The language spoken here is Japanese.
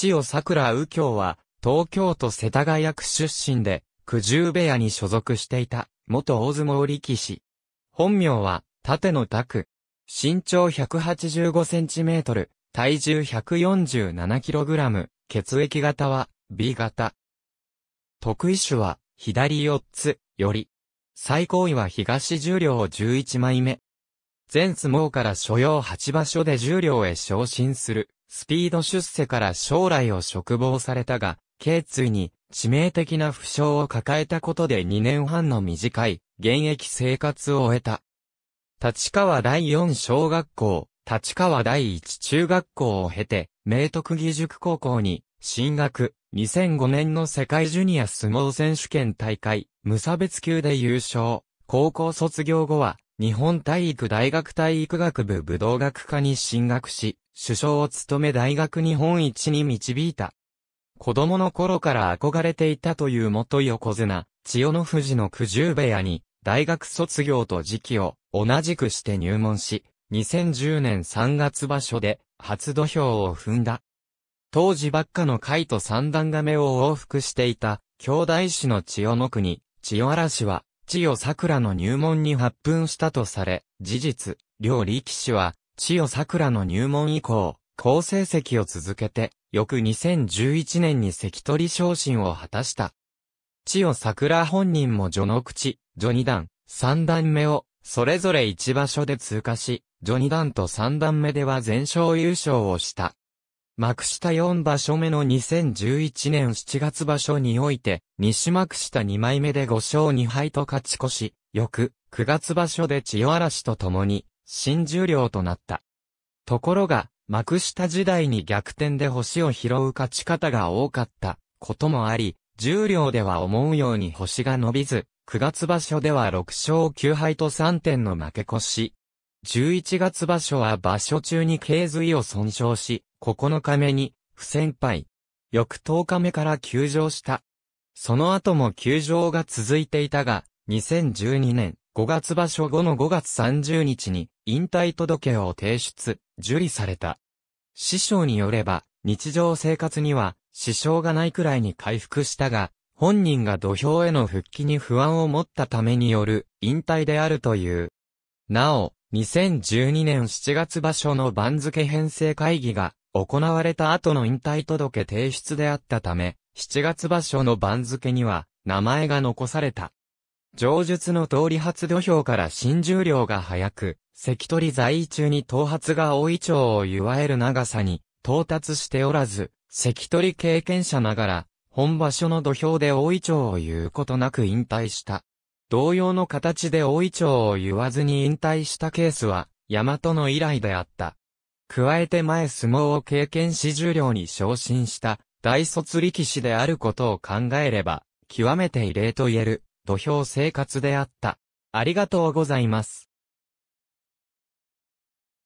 千代桜右京は、東京都世田谷区出身で、九十部屋に所属していた、元大相撲力士。本名は、縦野拓。身長1 8 5センチメートル、体重 147kg、血液型は、B 型。得意種は、左4つ、より。最高位は東十両11枚目。全相撲から所要8場所で十両へ昇進する、スピード出世から将来を嘱望されたが、頸椎に致命的な負傷を抱えたことで2年半の短い現役生活を終えた。立川第4小学校、立川第1中学校を経て、明徳義塾高校に進学、2005年の世界ジュニア相撲選手権大会、無差別級で優勝。高校卒業後は、日本体育大学体育学部武道学科に進学し、首相を務め大学日本一に導いた。子供の頃から憧れていたという元横綱、千代の富士の九十部屋に、大学卒業と時期を同じくして入門し、2010年3月場所で初土俵を踏んだ。当時ばっかの会と三段亀を往復していた、兄弟子の千代の国、千代嵐は、千代桜の入門に発奮したとされ、事実、両力士は、千代桜の入門以降、好成績を続けて、翌2011年に関取昇進を果たした。千代桜本人も序の口、序二段、三段目を、それぞれ一場所で通過し、序二段と三段目では全勝優勝をした。幕下4場所目の2011年7月場所において、西幕下2枚目で5勝2敗と勝ち越し、翌9月場所で千代嵐と共に、新十両となった。ところが、幕下時代に逆転で星を拾う勝ち方が多かったこともあり、十両では思うように星が伸びず、9月場所では6勝9敗と3点の負け越し。11月場所は場所中に頸髄を損傷し、9日目に、不戦敗。翌10日目から休場した。その後も休場が続いていたが、2012年5月場所後の5月30日に引退届を提出、受理された。師匠によれば、日常生活には支障がないくらいに回復したが、本人が土俵への復帰に不安を持ったためによる引退であるという。なお、2012年7月場所の番付編成会議が行われた後の引退届提出であったため、7月場所の番付には、名前が残された。上述の通り初土俵から新重量が早く、関取在位中に頭髪が大胃長を祝える長さに到達しておらず、関取経験者ながら、本場所の土俵で大胃長を言うことなく引退した。同様の形で大胃長を言わずに引退したケースは、大和の以来であった。加えて前相撲を経験し重量に昇進した大卒力士であることを考えれば、極めて異例と言える土俵生活であった。ありがとうございます。